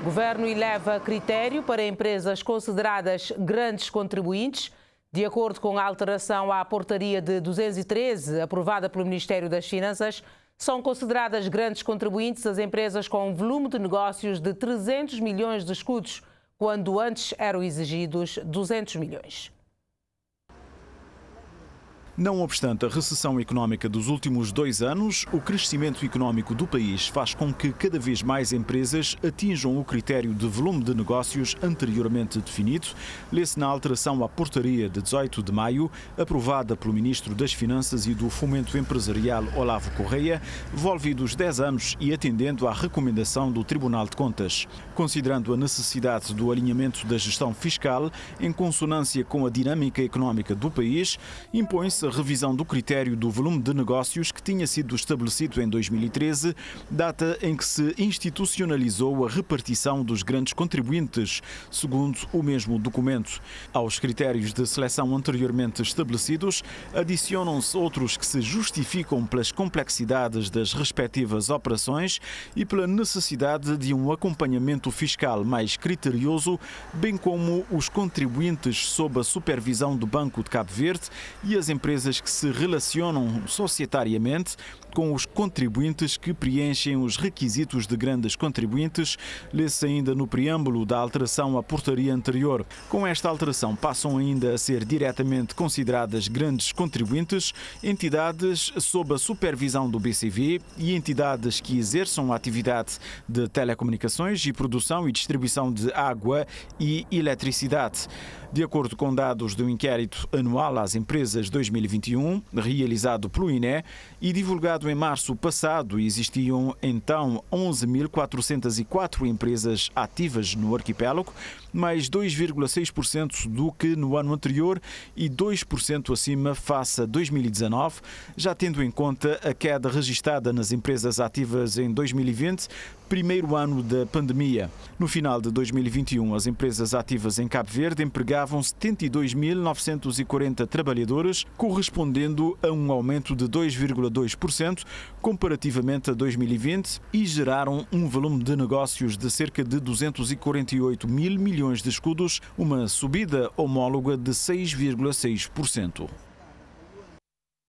O governo eleva critério para empresas consideradas grandes contribuintes. De acordo com a alteração à portaria de 213, aprovada pelo Ministério das Finanças, são consideradas grandes contribuintes as empresas com um volume de negócios de 300 milhões de escudos, quando antes eram exigidos 200 milhões. Não obstante a recessão económica dos últimos dois anos, o crescimento económico do país faz com que cada vez mais empresas atinjam o critério de volume de negócios anteriormente definido, lê-se na alteração à portaria de 18 de maio, aprovada pelo Ministro das Finanças e do Fomento Empresarial, Olavo Correia, volvidos 10 anos e atendendo à recomendação do Tribunal de Contas. Considerando a necessidade do alinhamento da gestão fiscal, em consonância com a dinâmica económica do país, impõe-se revisão do critério do volume de negócios que tinha sido estabelecido em 2013, data em que se institucionalizou a repartição dos grandes contribuintes, segundo o mesmo documento. Aos critérios de seleção anteriormente estabelecidos, adicionam-se outros que se justificam pelas complexidades das respectivas operações e pela necessidade de um acompanhamento fiscal mais criterioso, bem como os contribuintes sob a supervisão do Banco de Cabo Verde e as empresas empresas que se relacionam societariamente com os contribuintes que preenchem os requisitos de grandes contribuintes, lê-se ainda no preâmbulo da alteração à portaria anterior. Com esta alteração, passam ainda a ser diretamente consideradas grandes contribuintes entidades sob a supervisão do BCV e entidades que exerçam a atividade de telecomunicações e produção e distribuição de água e eletricidade. De acordo com dados do inquérito anual às empresas 2020, 2021, realizado pelo INE e divulgado em março passado, existiam então 11.404 empresas ativas no arquipélago, mais 2,6% do que no ano anterior e 2% acima face a 2019, já tendo em conta a queda registada nas empresas ativas em 2020, primeiro ano da pandemia. No final de 2021, as empresas ativas em Cabo Verde empregavam 72.940 trabalhadores, com correspondendo a um aumento de 2,2% comparativamente a 2020 e geraram um volume de negócios de cerca de 248 mil milhões de escudos, uma subida homóloga de 6,6%.